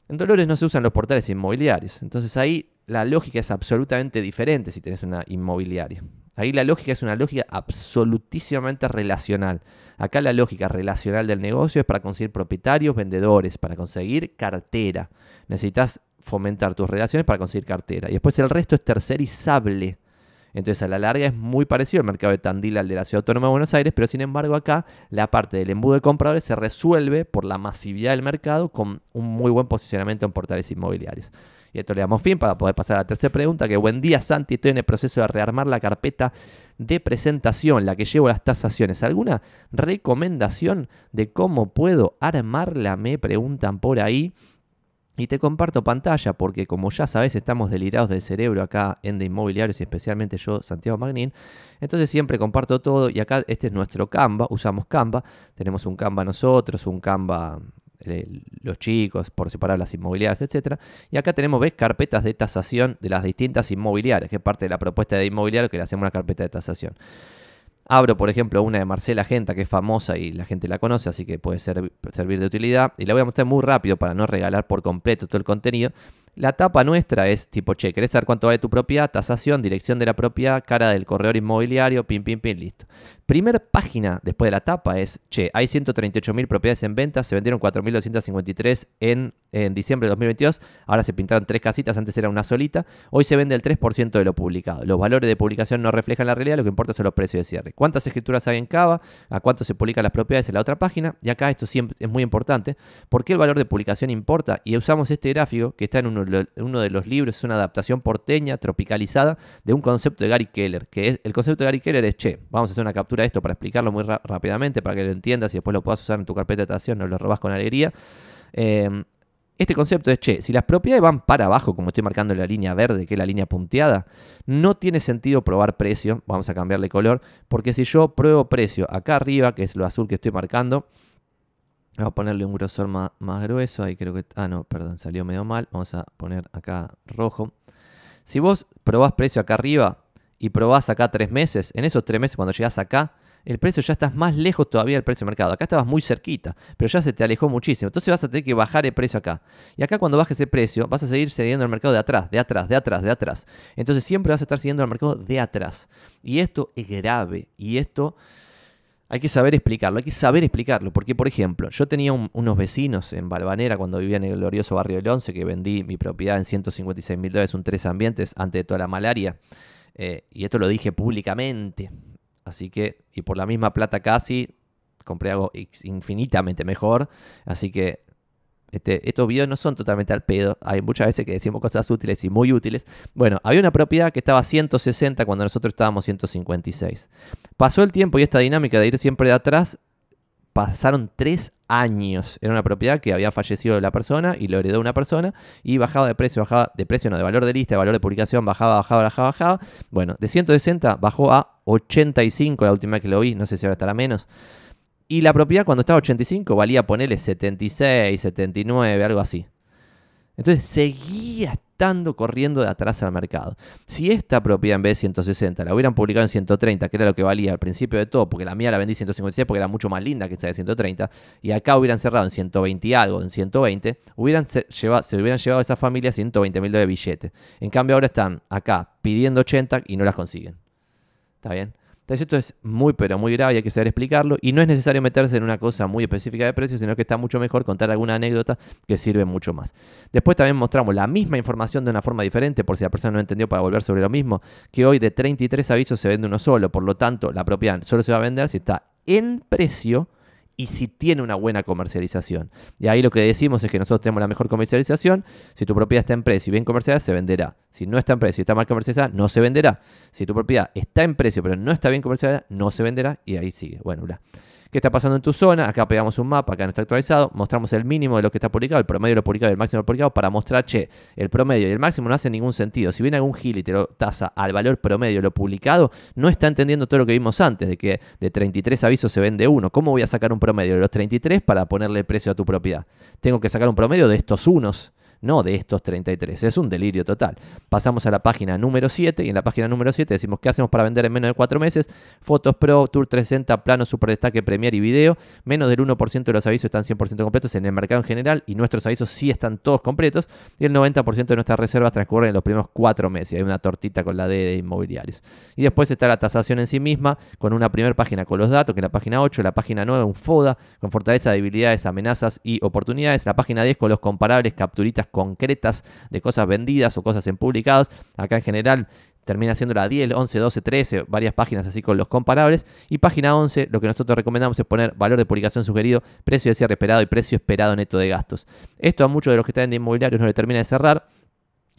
En Dolores no se usan los portales inmobiliarios. Entonces ahí la lógica es absolutamente diferente si tenés una inmobiliaria. Ahí la lógica es una lógica absolutísimamente relacional. Acá la lógica relacional del negocio es para conseguir propietarios, vendedores, para conseguir cartera. Necesitas fomentar tus relaciones para conseguir cartera. Y después el resto es tercerizable. Entonces a la larga es muy parecido al mercado de Tandil al de la Ciudad Autónoma de Buenos Aires, pero sin embargo acá la parte del embudo de compradores se resuelve por la masividad del mercado con un muy buen posicionamiento en portales inmobiliarios esto le damos fin para poder pasar a la tercera pregunta, que buen día Santi, estoy en el proceso de rearmar la carpeta de presentación, la que llevo las tasaciones. ¿Alguna recomendación de cómo puedo armarla? Me preguntan por ahí. Y te comparto pantalla porque como ya sabes estamos delirados del cerebro acá en de inmobiliarios y especialmente yo, Santiago Magnín. Entonces siempre comparto todo y acá este es nuestro Canva, usamos Canva. Tenemos un Canva nosotros, un Canva los chicos, por separar las inmobiliarias, etcétera Y acá tenemos, ves, carpetas de tasación de las distintas inmobiliarias, que es parte de la propuesta de inmobiliario que le hacemos una carpeta de tasación. Abro, por ejemplo, una de Marcela Genta, que es famosa y la gente la conoce, así que puede servir de utilidad. Y la voy a mostrar muy rápido para no regalar por completo todo el contenido. La tapa nuestra es tipo, che, ¿querés saber cuánto vale tu propiedad? Tasación, dirección de la propiedad, cara del corredor inmobiliario, pin, pin, pin, listo. Primer página después de la tapa es, che, hay 138.000 propiedades en venta, se vendieron 4.253 en, en diciembre de 2022, ahora se pintaron tres casitas, antes era una solita, hoy se vende el 3% de lo publicado. Los valores de publicación no reflejan la realidad, lo que importa son los precios de cierre. ¿Cuántas escrituras hay en Cava? ¿A cuánto se publican las propiedades en la otra página? Y acá esto siempre es muy importante, ¿Por qué el valor de publicación importa y usamos este gráfico que está en uno, uno de los libros, es una adaptación porteña, tropicalizada, de un concepto de Gary Keller, que es, el concepto de Gary Keller es, che, vamos a hacer una captura esto para explicarlo muy rápidamente, para que lo entiendas y después lo puedas usar en tu carpeta de tracción, no lo robas con alegría. Em, este concepto es, che, si las propiedades van para abajo, como estoy marcando la línea verde, que es la línea punteada, no tiene sentido probar precio, vamos a cambiarle color, porque si yo pruebo precio acá arriba, que es lo azul que estoy marcando, Vamos a ponerle un grosor más, más, grueso. Ahí creo que. Ah, no, perdón, salió medio mal. Vamos a poner acá rojo. Si vos probás precio acá arriba, y probás acá tres meses, en esos tres meses cuando llegás acá, el precio ya estás más lejos todavía del precio de mercado. Acá estabas muy cerquita, pero ya se te alejó muchísimo. Entonces vas a tener que bajar el precio acá. Y acá cuando bajes el precio, vas a seguir siguiendo al mercado de atrás, de atrás, de atrás, de atrás. Entonces siempre vas a estar siguiendo al mercado de atrás. Y esto es grave. Y esto hay que saber explicarlo, hay que saber explicarlo. Porque, por ejemplo, yo tenía unos vecinos en Balvanera cuando vivía en el glorioso barrio del 11, que vendí mi propiedad en 156 mil dólares, un tres ambientes, antes de toda la malaria. Eh, y esto lo dije públicamente. Así que, y por la misma plata casi, compré algo infinitamente mejor. Así que este, estos videos no son totalmente al pedo. Hay muchas veces que decimos cosas útiles y muy útiles. Bueno, había una propiedad que estaba a 160 cuando nosotros estábamos 156. Pasó el tiempo y esta dinámica de ir siempre de atrás pasaron tres años. Era una propiedad que había fallecido la persona y lo heredó una persona y bajaba de precio, bajaba de precio, no, de valor de lista, de valor de publicación, bajaba, bajaba, bajaba, bajaba. Bueno, de 160 bajó a 85 la última que lo vi, no sé si ahora estará menos. Y la propiedad cuando estaba a 85 valía ponerle 76, 79, algo así. Entonces seguía estando corriendo de atrás al mercado. Si esta propiedad en vez de 160 la hubieran publicado en 130, que era lo que valía al principio de todo, porque la mía la vendí 156 porque era mucho más linda que esa de 130, y acá hubieran cerrado en 120 y algo, en 120, hubieran se, se hubieran llevado a esa familia 120 mil dólares de billete. En cambio ahora están acá pidiendo 80 y no las consiguen. ¿Está bien? Entonces esto es muy pero muy grave y hay que saber explicarlo y no es necesario meterse en una cosa muy específica de precios, sino que está mucho mejor contar alguna anécdota que sirve mucho más. Después también mostramos la misma información de una forma diferente, por si la persona no entendió para volver sobre lo mismo, que hoy de 33 avisos se vende uno solo, por lo tanto la propiedad solo se va a vender si está en precio y si tiene una buena comercialización. Y ahí lo que decimos es que nosotros tenemos la mejor comercialización. Si tu propiedad está en precio y bien comercializada, se venderá. Si no está en precio y está mal comercializada, no se venderá. Si tu propiedad está en precio pero no está bien comercializada, no se venderá y ahí sigue. Bueno, bla qué está pasando en tu zona. Acá pegamos un mapa, acá no está actualizado. Mostramos el mínimo de lo que está publicado, el promedio de lo publicado y el máximo de lo publicado para mostrar, che, el promedio y el máximo no hacen ningún sentido. Si viene algún gil y te lo tasa al valor promedio de lo publicado, no está entendiendo todo lo que vimos antes, de que de 33 avisos se vende uno. ¿Cómo voy a sacar un promedio de los 33 para ponerle precio a tu propiedad? Tengo que sacar un promedio de estos unos no de estos 33. Es un delirio total. Pasamos a la página número 7 y en la página número 7 decimos qué hacemos para vender en menos de 4 meses. Fotos Pro, Tour 30, plano, Superdestaque, destaque, Premiere y video. Menos del 1% de los avisos están 100% completos en el mercado en general y nuestros avisos sí están todos completos y el 90% de nuestras reservas transcurren en los primeros 4 meses. Hay una tortita con la D de inmobiliarios. Y después está la tasación en sí misma con una primera página con los datos, que es la página 8, la página 9, un FODA con fortaleza, debilidades, amenazas y oportunidades. La página 10 con los comparables, capturitas concretas de cosas vendidas o cosas en publicados. Acá en general termina siendo la 10, 11, 12, 13, varias páginas así con los comparables. Y página 11, lo que nosotros recomendamos es poner valor de publicación sugerido, precio de cierre esperado y precio esperado neto de gastos. Esto a muchos de los que están en inmobiliarios no le termina de cerrar.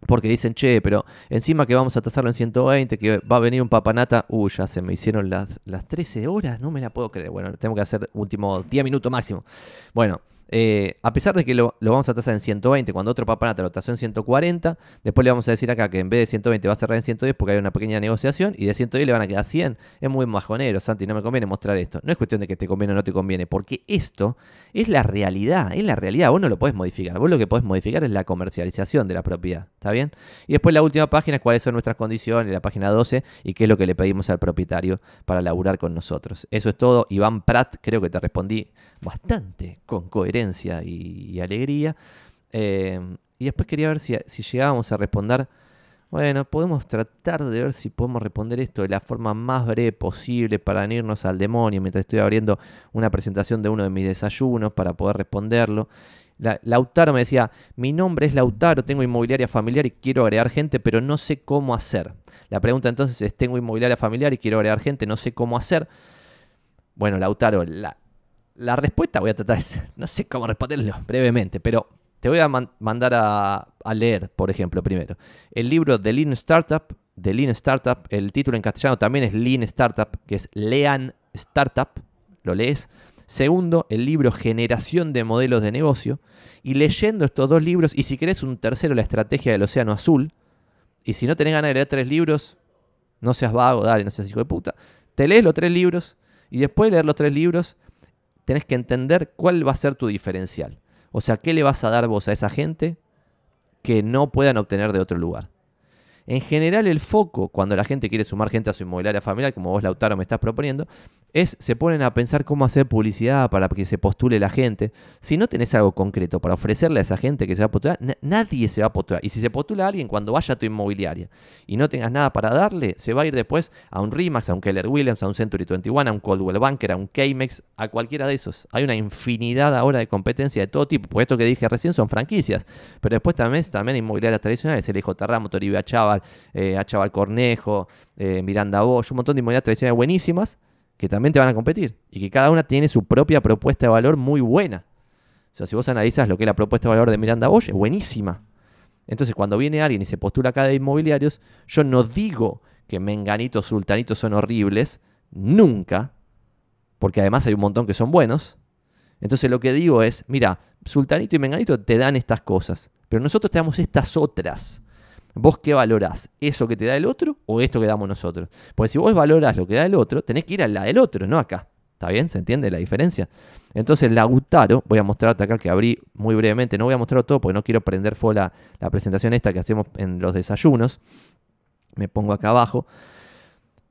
Porque dicen, che, pero encima que vamos a tasarlo en 120, que va a venir un papanata, uy, ya se me hicieron las, las 13 horas, no me la puedo creer. Bueno, tengo que hacer último 10 minutos máximo. Bueno, eh, a pesar de que lo, vamos a tasar en 120, cuando otro papá lo tasó en 140, después le vamos a decir acá que en vez de 120 va a cerrar en 110 porque hay una pequeña negociación y de 110 le van a quedar 100. Es muy majonero, Santi, no me conviene mostrar esto. No es cuestión de que te conviene o no te conviene, porque esto es la realidad, es la realidad. Vos no lo podés modificar, vos lo que podés modificar es la comercialización de la propiedad, ¿está bien? Y después la última página es cuáles son nuestras condiciones, la página 12 y qué es lo que le pedimos al propietario para laburar con nosotros. Eso es todo, Iván Prat, creo que te respondí bastante con coherencia y, alegría. Em, y después quería ver si, llegábamos a responder. Bueno, podemos tratar de ver si podemos responder esto de la forma más breve posible para no irnos al demonio mientras estoy abriendo una presentación de uno de mis desayunos para poder responderlo. Lautaro me decía, mi nombre es Lautaro, tengo inmobiliaria familiar y quiero agregar gente, pero no sé cómo hacer. La pregunta entonces es, tengo inmobiliaria familiar y quiero agregar gente, no sé cómo hacer. Bueno, Lautaro, la, la respuesta voy a tratar, de, (laughs) no sé cómo responderlo brevemente, pero te voy a mandar a, leer, por ejemplo, primero, el libro de Lean Startup, de Lean Startup, el título en castellano también es Lean Startup, que es Lean Startup, lo lees. Segundo, el libro Generación de Modelos de Negocio. Y leyendo estos dos libros, y si querés un tercero, La Estrategia del Océano Azul, y si no tenés ganas de leer tres libros, no seas vago, dale, no seas hijo de puta, te lees los tres libros y después de leer los tres libros, tenés que entender cuál va a ser tu diferencial. O sea, ¿qué le vas a dar vos a esa gente que no puedan obtener de otro lugar? En general, el foco, cuando la gente quiere sumar gente a su inmobiliaria familiar, como vos, Lautaro, me estás proponiendo, se ponen a pensar cómo hacer publicidad para que se postule la gente. Si no tenés algo concreto para ofrecerle a esa gente que se va a postular, nadie se va a postular. Y si se postula alguien cuando vaya a tu inmobiliaria y no tengas nada para darle, se va a ir después a un Remax, a un Keller Williams, a un Century 21, a un Coldwell Banker, a un k a cualquiera de esos. Hay una infinidad ahora de competencia de todo tipo. Por esto que dije recién son franquicias, pero después también, también inmobiliarias tradicionales, el Ramo, Toribio Achaval, eh, Achaval Cornejo, eh, Miranda Bosch, un montón de inmobiliarias tradicionales buenísimas que también te van a competir y que cada una tiene su propia propuesta de valor muy buena. O sea, si vos analizas lo que es la propuesta de valor de Miranda Bosch, es buenísima. Entonces, cuando viene alguien y se postula acá de inmobiliarios, yo no digo que o Sultanito son horribles, nunca, porque además hay un montón que son buenos. Entonces, lo que digo es, mira, sultanito y menganito te dan estas cosas, pero nosotros te damos estas otras. ¿Vos qué valorás? ¿Eso que te da el otro o esto que damos nosotros? Porque si vos valorás lo que da el otro, tenés que ir a la del otro, no acá. ¿Está bien? ¿Se entiende la diferencia? Entonces, la Gutaro, voy a mostrarte acá que abrí muy brevemente, no voy a mostrar todo porque no quiero prender fuego la presentación esta que hacemos en los desayunos. Me pongo acá abajo.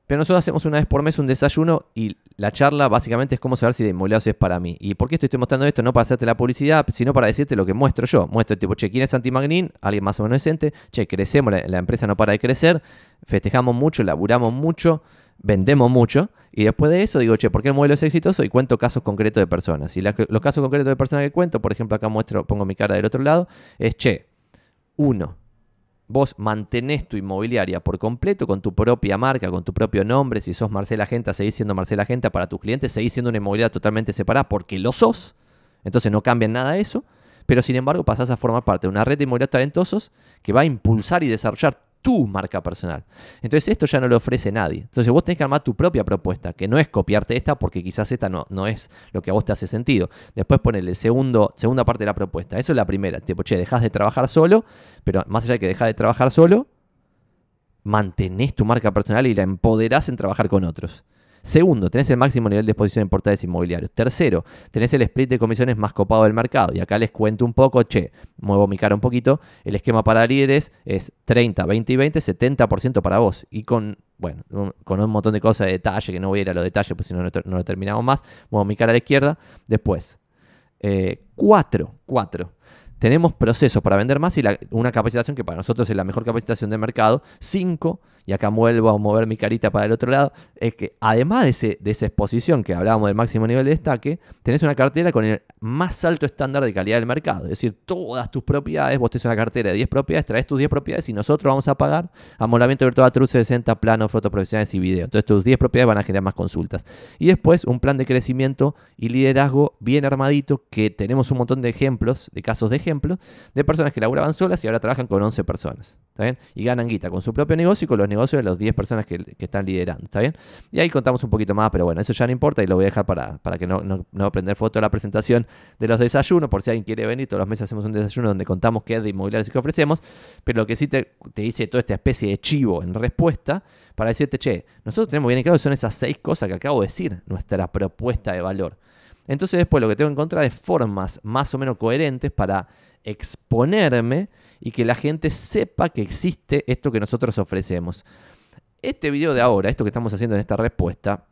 Pero nosotros hacemos una vez por mes un desayuno y la charla básicamente es cómo saber si Inmobiliados es para mí. ¿Y por qué estoy mostrando esto? No para hacerte la publicidad, sino para decirte lo que muestro yo. Muestro tipo, che, ¿quién es Magnin? Alguien más o menos decente. Che, crecemos, la, empresa no para de crecer. Festejamos mucho, laburamos mucho, vendemos mucho. Y después de eso digo, che, ¿por qué el modelo es exitoso? Y cuento casos concretos de personas. Y los casos concretos de personas que cuento, por ejemplo, acá muestro, pongo mi cara del otro lado, es che, uno Vos mantenés tu inmobiliaria por completo con tu propia marca, con tu propio nombre. Si sos Marcela Genta, seguís siendo Marcela Genta para tus clientes, seguís siendo una inmobiliaria totalmente separada porque lo sos. Entonces no cambia nada eso. Pero sin embargo pasás a formar parte de una red de inmobiliarios talentosos que va a impulsar y desarrollar tu marca personal. Entonces esto ya no lo ofrece nadie. Entonces vos tenés que armar tu propia propuesta, que no es copiarte esta porque quizás esta no, no es lo que a vos te hace sentido. Después ponele segundo, segunda parte de la propuesta. Eso es la primera. Tipo, che, dejás de trabajar solo, pero más allá de que dejás de trabajar solo, mantenés tu marca personal y la empoderás en trabajar con otros. Segundo, tenés el máximo nivel de exposición en portales inmobiliarios. Tercero, tenés el split de comisiones más copado del mercado. Y acá les cuento un poco, che, muevo mi cara un poquito. El esquema para líderes es 30, 20 y 20, 70% para vos. Y con bueno, un, con un montón de cosas de detalle, que no voy a ir a los detalles, pues si no, no, lo terminamos más. Muevo mi cara a la izquierda. Después, 4, eh, cuatro. 4 tenemos procesos para vender más y una capacitación que para nosotros es la mejor capacitación del mercado. Cinco, y acá vuelvo a mover mi carita para el otro lado, es que además de, de esa exposición que hablábamos del máximo nivel de destaque, tenés una cartera con el más alto estándar de calidad del mercado. Es decir, todas tus propiedades, vos tenés una cartera de 10 propiedades, traes tus 10 propiedades y nosotros vamos a pagar amolamiento virtual, truce, 60, plano, fotos profesionales y video. Entonces tus 10 propiedades van a generar más consultas. Y después un plan de crecimiento y liderazgo bien armadito que tenemos un montón de ejemplos, de casos de ejemplos ejemplo, de personas que laburaban solas y ahora trabajan con 11 personas, ¿está bien? Y ganan guita con su propio negocio y con los negocios de las 10 personas que, están liderando, ¿está bien? Y ahí contamos un poquito más, pero bueno, eso ya no importa y lo voy a dejar para, para que no, no, no foto de la presentación de los desayunos, por si alguien quiere venir, todos los meses hacemos un desayuno donde contamos qué es de inmobiliarios que ofrecemos, pero lo que sí te, te hice toda esta especie de chivo en respuesta para decirte, che, nosotros tenemos bien claro son esas seis cosas que acabo de decir, nuestra propuesta de valor. Entonces después lo que tengo que encontrar es formas más o menos coherentes para exponerme y que la gente sepa que existe esto que nosotros ofrecemos. Este video de ahora, esto que estamos haciendo en esta respuesta,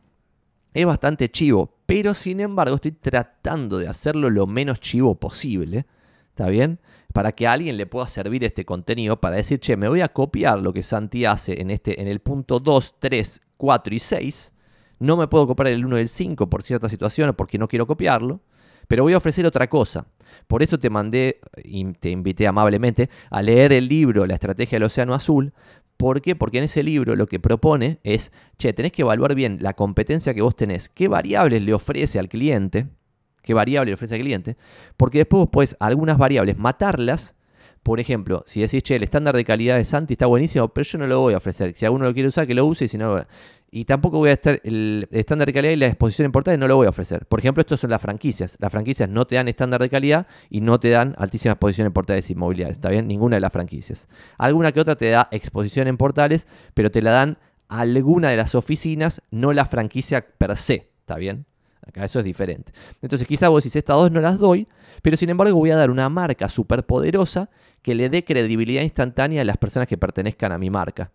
es bastante chivo, pero sin embargo estoy tratando de hacerlo lo menos chivo posible, ¿está bien? Para que a alguien le pueda servir este contenido para decir, che, me voy a copiar lo que Santi hace en, este, en el punto 2, 3, 4 y 6 no me puedo copiar el 1 del 5 por ciertas situaciones porque no quiero copiarlo, pero voy a ofrecer otra cosa. Por eso te mandé y te invité amablemente a leer el libro La estrategia del océano azul. ¿Por qué? Porque en ese libro lo que propone es, che, tenés que evaluar bien la competencia que vos tenés, qué variables le ofrece al cliente, qué variable le ofrece al cliente, porque después vos podés algunas variables matarlas por ejemplo, si decís, che, el estándar de calidad de Santi está buenísimo, pero yo no lo voy a ofrecer. Si alguno lo quiere usar, que lo use y si no... Y tampoco voy a estar el estándar de calidad y la exposición en portales no lo voy a ofrecer. Por ejemplo, estas son las franquicias. Las franquicias no te dan estándar de calidad y no te dan altísima exposición en portales inmobiliarios. ¿Está bien? Ninguna de las franquicias. Alguna que otra te da exposición en portales, pero te la dan alguna de las oficinas, no la franquicia per se. ¿Está bien? Acá eso es diferente. Entonces, quizá vos decís, estas dos no las doy, pero sin embargo voy a dar una marca poderosa que le dé credibilidad instantánea a las personas que pertenezcan a mi marca.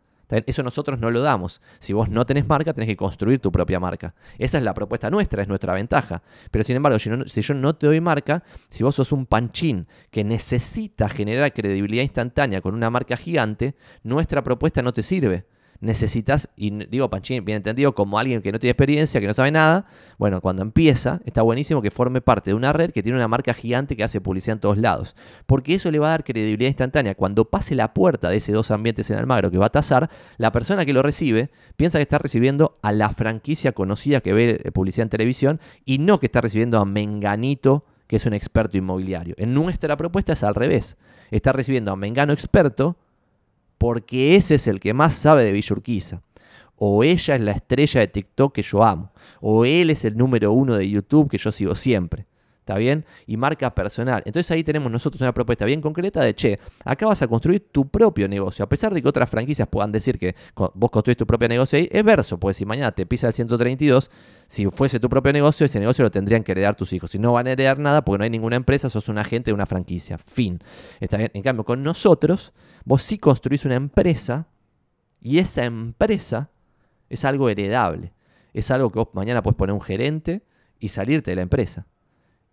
Eso nosotros no lo damos. Si vos no tenés marca, tenés que construir tu propia marca. Esa es la propuesta nuestra, es nuestra ventaja. Pero sin embargo, si, si yo no te doy marca, si vos sos un panchín que necesita generar credibilidad instantánea con una marca gigante, nuestra propuesta no te sirve necesitas, y digo Panchín, bien entendido, como alguien que no tiene experiencia, que no sabe nada, bueno, cuando empieza, está buenísimo que forme parte de una red que tiene una marca gigante que hace publicidad en todos lados, porque eso le va a dar credibilidad instantánea. Cuando pase la puerta de ese dos ambientes en Almagro que va a tasar, la persona que lo recibe piensa que está recibiendo a la franquicia conocida que ve eh, publicidad en televisión y no que está recibiendo a Menganito que es un experto inmobiliario. En nuestra propuesta es al revés. Está recibiendo a Mengano experto porque ese es el que más sabe de Villurquiza. O ella es la estrella de TikTok que yo amo. O él es el número uno de YouTube que yo sigo siempre. ¿Está bien? Y marca personal. Entonces ahí tenemos nosotros una propuesta bien concreta de, che, acá vas a construir tu propio negocio. A pesar de que otras franquicias puedan decir que vos construís tu propio negocio ahí, es verso, pues si mañana te pisa el 132, si fuese tu propio negocio, ese negocio lo tendrían que heredar tus hijos. Si no van a heredar nada, porque no hay ninguna empresa, sos un agente de una franquicia. Fin. ¿Está En cambio, con nosotros, vos sí construís una empresa y esa empresa es algo heredable. Es algo que vos mañana puedes poner un gerente y salirte de la empresa.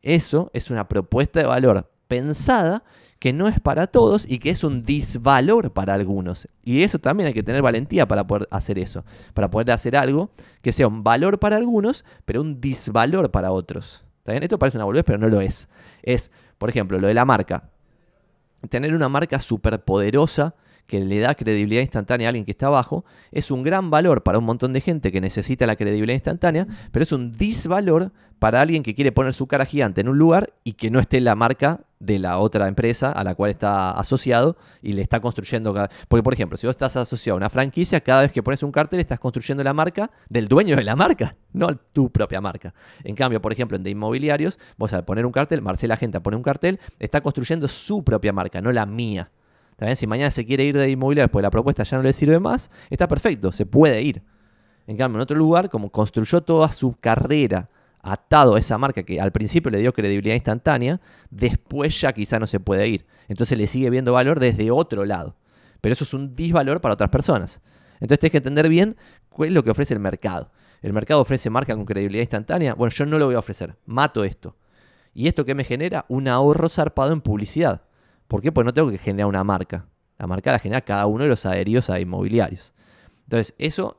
Eso es una propuesta de valor pensada que no es para todos y que es un disvalor para algunos. Y eso también hay que tener valentía para poder hacer eso, para poder hacer algo que sea un valor para algunos, pero un disvalor para otros. ¿Está bien? Esto parece una boludez, pero no lo es. Es, por ejemplo, lo de la marca. Tener una marca superpoderosa que le da credibilidad instantánea a alguien que está abajo, es un gran valor para un montón de gente que necesita la credibilidad instantánea, pero es un disvalor para alguien que quiere poner su cara gigante en un lugar y que no esté en la marca de la otra empresa a la cual está asociado y le está construyendo. Porque, por ejemplo, si vos estás asociado a una franquicia, cada vez que pones un cartel estás construyendo la marca del dueño de la marca, no tu propia marca. En cambio, por ejemplo, en de inmobiliarios, vos al poner un cartel, Marcela Genta pone un cartel, está construyendo su propia marca, no la mía. También si mañana se quiere ir de inmobiliaria pues la propuesta ya no le sirve más, está perfecto, se puede ir. En cambio, en otro lugar, como construyó toda su carrera atado a esa marca que al principio le dio credibilidad instantánea, después ya quizá no se puede ir. Entonces le sigue viendo valor desde otro lado. Pero eso es un disvalor para otras personas. Entonces tienes que entender bien cuál es lo que ofrece el mercado. ¿El mercado ofrece marca con credibilidad instantánea? Bueno, yo no lo voy a ofrecer. Mato esto. ¿Y esto qué me genera? Un ahorro zarpado en publicidad. ¿Por qué? Pues no tengo que generar una marca. La marca la genera cada uno de los adheridos a inmobiliarios. Entonces, eso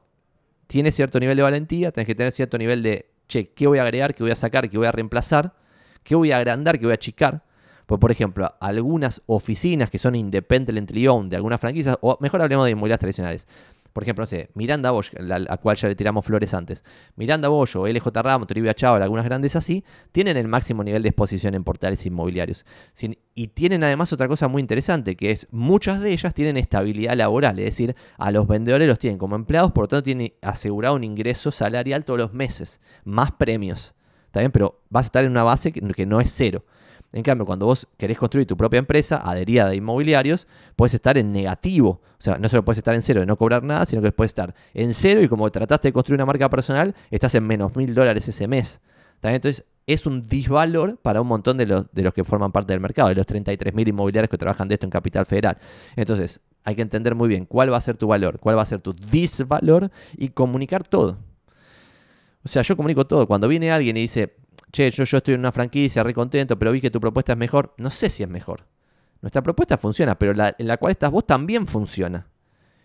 tiene cierto nivel de valentía, tenés que tener cierto nivel de, che, ¿qué voy a agregar? ¿Qué voy a sacar? ¿Qué voy a reemplazar? ¿Qué voy a agrandar? ¿Qué voy a achicar? Pues, por ejemplo, algunas oficinas que son independientes, de algunas franquicias, o mejor hablemos de inmobiliarias tradicionales, por ejemplo, no sé, Miranda Bosch, la, cual ya le tiramos flores antes, Miranda Bosch o LJ Ramos, Toribia Chaval, algunas grandes así, tienen el máximo nivel de exposición en portales inmobiliarios. y tienen además otra cosa muy interesante, que es muchas de ellas tienen estabilidad laboral, es decir, a los vendedores los tienen como empleados, por lo tanto tienen asegurado un ingreso salarial todos los meses, más premios. Está bien, pero vas a estar en una base que no es cero. En cambio, cuando vos querés construir tu propia empresa adherida de inmobiliarios, puedes estar en negativo. O sea, no solo puedes estar en cero y no cobrar nada, sino que puedes estar en cero y como trataste de construir una marca personal, estás en menos mil dólares ese mes. Entonces, es un disvalor para un montón de los, de los que forman parte del mercado, de los mil inmobiliarios que trabajan de esto en Capital Federal. Entonces, hay que entender muy bien cuál va a ser tu valor, cuál va a ser tu disvalor y comunicar todo. O sea, yo comunico todo. Cuando viene alguien y dice, che, yo, estoy en una franquicia, re contento, pero vi que tu propuesta es mejor. No sé si es mejor. Nuestra propuesta funciona, pero la en la cual estás vos también funciona.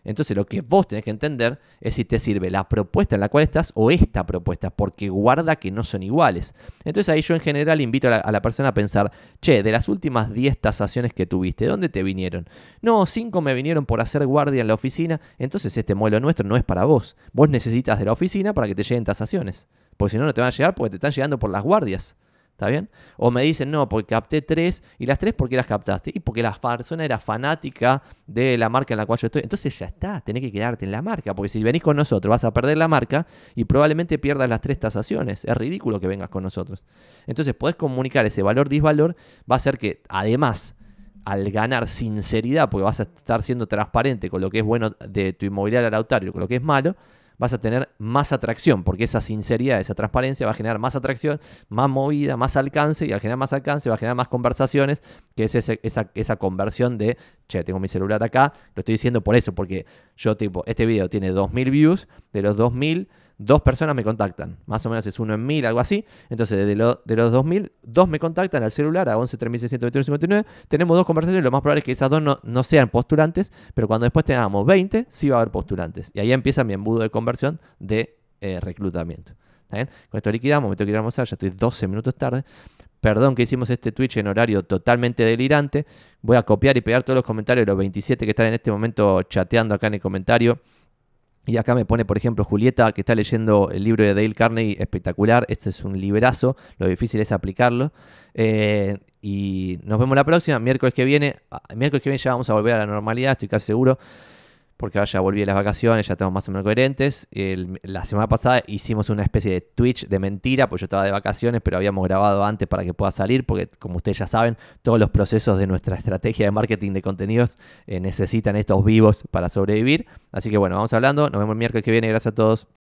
Entonces lo que vos tenés que entender es si te sirve la propuesta en la cual estás o esta propuesta, porque guarda que no son iguales. Entonces ahí yo en general invito a la, a la persona a pensar, che, de las últimas 10 tasaciones que tuviste, ¿dónde te vinieron? No, 5 me vinieron por hacer guardia en la oficina, entonces este modelo nuestro no es para vos. Vos necesitas de la oficina para que te lleguen tasaciones porque si no, no te van a llegar porque te están llegando por las guardias. ¿Está bien? O me dicen, no, porque capté tres, y las tres, ¿por qué las captaste? Y porque la persona era fanática de la marca en la cual yo estoy. Entonces ya está, tenés que quedarte en la marca, porque si venís con nosotros vas a perder la marca y probablemente pierdas las tres tasaciones. Es ridículo que vengas con nosotros. Entonces podés comunicar ese valor-disvalor, va a ser que además al ganar sinceridad, porque vas a estar siendo transparente con lo que es bueno de tu inmobiliario y con lo que es malo, vas a tener más atracción, porque esa sinceridad, esa transparencia va a generar más atracción, más movida, más alcance, y al generar más alcance va a generar más conversaciones, que es esa, esa conversión de, che, tengo mi celular acá, lo estoy diciendo por eso, porque yo tipo, este video tiene 2.000 views, de los 2.000 dos personas me contactan. Más o menos es uno en mil, algo así. Entonces, de, de los dos mil, dos me contactan al celular a 11 Tenemos dos conversaciones. Lo más probable es que esas dos no, no sean postulantes, pero cuando después tengamos 20, sí va a haber postulantes. Y ahí empieza mi embudo de conversión de eh, reclutamiento. ¿Está bien? Con esto liquidamos, me tengo que ir a ya estoy 12 minutos tarde. Perdón que hicimos este Twitch en horario totalmente delirante. Voy a copiar y pegar todos los comentarios, de los 27 que están en este momento chateando acá en el comentario y acá me pone, por ejemplo, Julieta, que está leyendo el libro de Dale Carnegie, espectacular. Este es un liberazo, lo difícil es aplicarlo. Eh, y nos vemos la próxima, miércoles que viene. Ah, miércoles que viene ya vamos a volver a la normalidad, estoy casi seguro porque ahora ya volví de las vacaciones, ya estamos más o menos coherentes. la semana pasada hicimos una especie de Twitch de mentira, porque yo estaba de vacaciones, pero habíamos grabado antes para que pueda salir, porque como ustedes ya saben, todos los procesos de nuestra estrategia de marketing de contenidos eh, necesitan estos vivos para sobrevivir. Así que bueno, vamos hablando, nos vemos el miércoles que viene, gracias a todos.